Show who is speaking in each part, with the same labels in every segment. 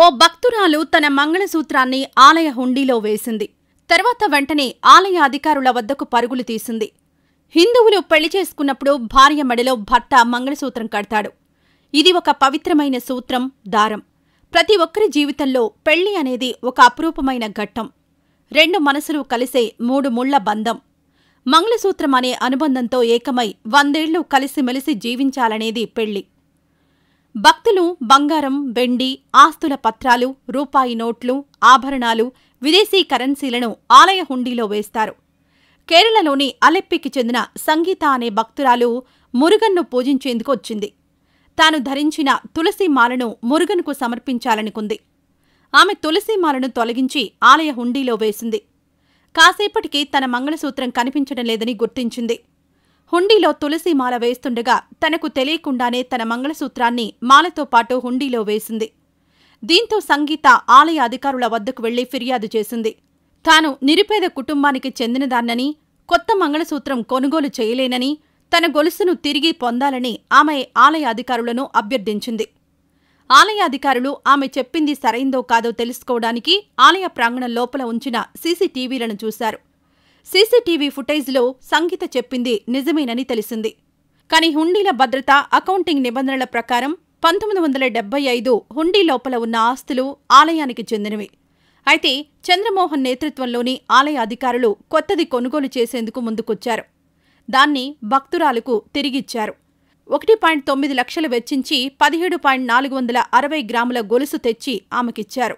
Speaker 1: ఓ భక్తురాలు తన మంగళసూత్రాన్ని ఆలయ హుండీలో వేసింది తర్వాత వెంటనే ఆలయ అధికారుల వద్దకు పరుగులు తీసింది హిందువులు పెళ్లి చేసుకున్నప్పుడు భార్య మెడలో భర్త మంగళసూత్రం కడతాడు ఇది ఒక పవిత్రమైన సూత్రం దారం ప్రతి ఒక్కరి జీవితంలో పెళ్లి అనేది ఒక అపురూపమైన ఘట్టం రెండు మనసులు కలిసే మూడు ముళ్ల బంధం మంగళసూత్రం అనే అనుబంధంతో ఏకమై వందేళ్లు కలిసిమెలిసి జీవించాలనేది పెళ్లి భక్తులు బంగారం వెండి ఆస్తుల పత్రాలు రూపాయి నోట్లు ఆభరణాలు విదేశీ కరెన్సీలను ఆలయ హుండీలో వేస్తారు కేరళలోని అలెప్పికి చెందిన సంగీత అనే భక్తురాలు మురుగన్ను పూజించేందుకు వచ్చింది తాను ధరించిన తులసి మాలను మురుగన్కు సమర్పించాలనుకుంది ఆమె తులసి మాలను తొలగించి ఆలయ హుండీలో వేసింది కాసేపటికి తన మంగళసూత్రం కనిపించడం లేదని గుర్తించింది హుండీలో తులసి మాల వేస్తుండగా తనకు తెలియకుండానే తన మంగళసూత్రాన్ని మాలతో పాటు హుండీలో వేసింది దీంతో సంగీత ఆలయ అధికారుల వద్దకు వెళ్లి ఫిర్యాదు చేసింది తాను నిరుపేద కుటుంబానికి చెందినదాన్నని కొత్త మంగళసూత్రం కొనుగోలు చేయలేనని తన గొలుసును తిరిగి పొందాలని ఆమె ఆలయ అధికారులను అభ్యర్థించింది ఆలయ అధికారులు ఆమె చెప్పింది సరైందో కాదో తెలుసుకోవడానికి ఆలయ ప్రాంగణం లోపల ఉంచిన సీసీటీవీలను చూశారు సీసీటీవీ ఫుటేజ్లో సంగీత చెప్పింది నిజమేనని తెలిసింది కాని హుండీల భద్రత అకౌంటింగ్ నిబంధనల ప్రకారం పంతొమ్మిది వందల డెబ్బై ఐదు హుండీ లోపల ఉన్న ఆస్తులు ఆలయానికి చెందినవి అయితే చంద్రమోహన్ నేతృత్వంలోని ఆలయ అధికారులు కొత్తది కొనుగోలు చేసేందుకు ముందుకొచ్చారు దాన్ని భక్తురాలకు తిరిగిచ్చారు ఒకటి పాయింట్ తొమ్మిది లక్షలు వెచ్చించి పదిహేడు పాయింట్ నాలుగు వందల అరవై గ్రాముల గొలుసు తెచ్చి ఆమెకిచ్చారు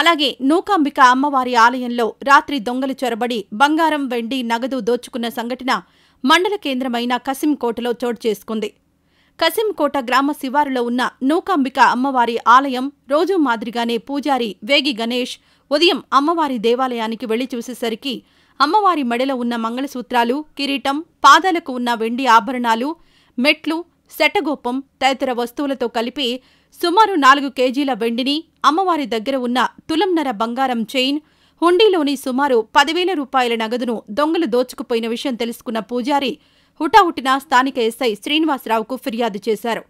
Speaker 1: అలాగే నూకాంబిక అమ్మవారి ఆలయంలో రాత్రి దొంగలు చొరబడి బంగారం వెండి నగదు దోచుకున్న సంఘటన మండల కేంద్రమైన కసింకోటలో చోటు చేసుకుంది కసింకోట గ్రామ శివారులో ఉన్న నూకాంబిక అమ్మవారి ఆలయం రోజూ మాదిరిగానే పూజారి వేగి గణేష్ ఉదయం అమ్మవారి దేవాలయానికి వెళ్లి చూసేసరికి అమ్మవారి మెడలో ఉన్న మంగళసూత్రాలు కిరీటం పాదాలకు ఉన్న వెండి ఆభరణాలు మెట్లు శటగోపం తదితర వస్తువులతో కలిపి సుమారు నాలుగు కేజీల వెండిని అమ్మవారి దగ్గర ఉన్న తులంనర బంగారం చైన్ హుండీలోని సుమారు పదివేల రూపాయల నగదును దొంగలు దోచుకుపోయిన విషయం తెలుసుకున్న పూజారి హుటాహుటిన స్థానిక ఎస్ఐ శ్రీనివాసరావుకు ఫిర్యాదు చేశారు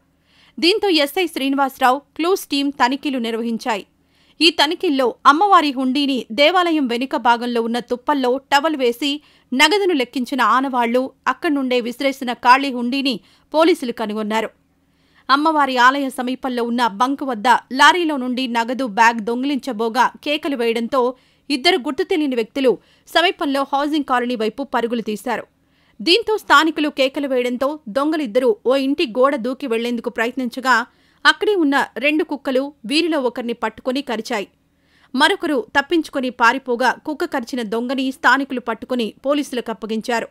Speaker 1: దీంతో ఎస్ఐ శ్రీనివాసరావు క్లూస్ టీం తనిఖీలు నిర్వహించాయి ఈ తనిఖీల్లో అమ్మవారి హుండీని దేవాలయం వెనుక భాగంలో ఉన్న తుప్పల్లో టవల్ వేసి నగదును లెక్కించిన ఆనవాళ్లు అక్కడి నుండే విసిరేసిన ఖాళీ హుండీని పోలీసులు కనుగొన్నారు అమ్మవారి ఆలయ సమీపంలో ఉన్న బంకు వద్ద లారీలో నుండి నగదు బ్యాగ్ దొంగిలించబోగా కేకలు వేయడంతో ఇద్దరు గుర్తు తెలియని వ్యక్తులు సమీపంలో హౌసింగ్ కాలనీ వైపు పరుగులు తీశారు దీంతో స్థానికులు కేకలు వేయడంతో దొంగలిద్దరూ ఓ ఇంటి గోడ దూకి వెళ్లేందుకు ప్రయత్నించగా అక్కడే ఉన్న రెండు కుక్కలు వీరిలో ఒకరిని పట్టుకుని కరిచాయి మరొకరు తప్పించుకుని పారిపోగా కుక్క కరిచిన దొంగని స్థానికులు పట్టుకుని పోలీసులకు అప్పగించారు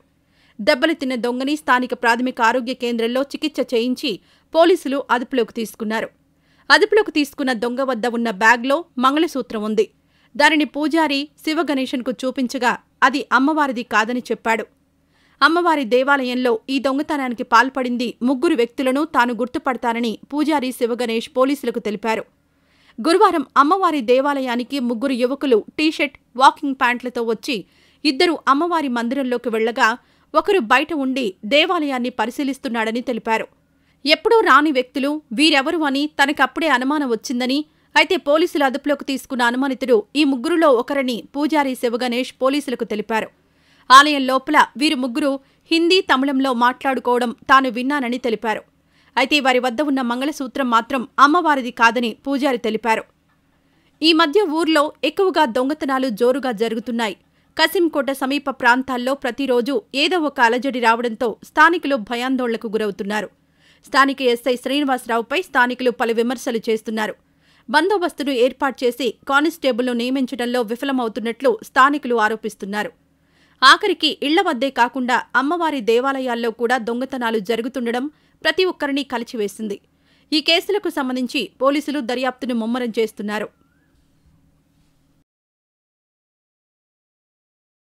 Speaker 1: దెబ్బలు తిన్న దొంగని స్థానిక ప్రాథమిక ఆరోగ్య కేంద్రంలో చికిత్స చేయించి పోలీసులు అదుపులోకి తీసుకున్నారు అదుపులోకి తీసుకున్న దొంగ వద్ద ఉన్న బ్యాగ్లో మంగళసూత్రం ఉంది దానిని పూజారి శివగణేశన్కు చూపించగా అది అమ్మవారిది కాదని చెప్పాడు అమ్మవారి దేవాలయంలో ఈ దొంగతనానికి పాల్పడింది ముగ్గురు వ్యక్తులను తాను గుర్తుపడతానని పూజారి శివగణేష్ పోలీసులకు తెలిపారు గురువారం అమ్మవారి దేవాలయానికి ముగ్గురు యువకులు టీషర్ట్ వాకింగ్ ప్యాంట్లతో వచ్చి ఇద్దరు అమ్మవారి మందిరంలోకి వెళ్లగా ఒకరు బయట ఉండి దేవాలయాన్ని పరిశీలిస్తున్నాడని తెలిపారు ఎప్పుడూ రాని వ్యక్తులు వీరెవరు అని తనకప్పుడే అనుమానం వచ్చిందని అయితే పోలీసులు అదుపులోకి తీసుకున్న అనుమానితుడు ఈ ముగ్గురులో ఒకరని పూజారి శివగణేష్ పోలీసులకు తెలిపారు ఆలయం లోపల వీరు ముగ్గురు హిందీ తమిళంలో మాట్లాడుకోవడం తాను విన్నానని తెలిపారు అయితే వారి వద్ద ఉన్న మంగళసూత్రం మాత్రం అమ్మవారిది కాదని పూజారి తెలిపారు ఈ మధ్య ఊర్లో ఎక్కువగా దొంగతనాలు జోరుగా జరుగుతున్నాయి కసింకోట సమీప ప్రాంతాల్లో ప్రతిరోజు ఏదో ఒక అలజడి రావడంతో స్థానికులు భయాందోళనకు గురవుతున్నారు స్థానిక ఎస్ఐ శ్రీనివాసరావుపై స్థానికులు పలు విమర్శలు చేస్తున్నారు బందోబస్తును ఏర్పాటు చేసి కానిస్టేబుల్ను నియమించడంలో విఫలమవుతున్నట్లు స్థానికులు ఆరోపిస్తున్నారు ఆఖరికి ఇళ్ల వద్దే కాకుండా అమ్మవారి దేవాలయాల్లో కూడా దొంగతనాలు జరుగుతుండడం ప్రతి ఒక్కరినీ కలిచివేసింది ఈ కేసులకు సంబంధించి పోలీసులు దర్యాప్తును ముమ్మరం చేస్తున్నారు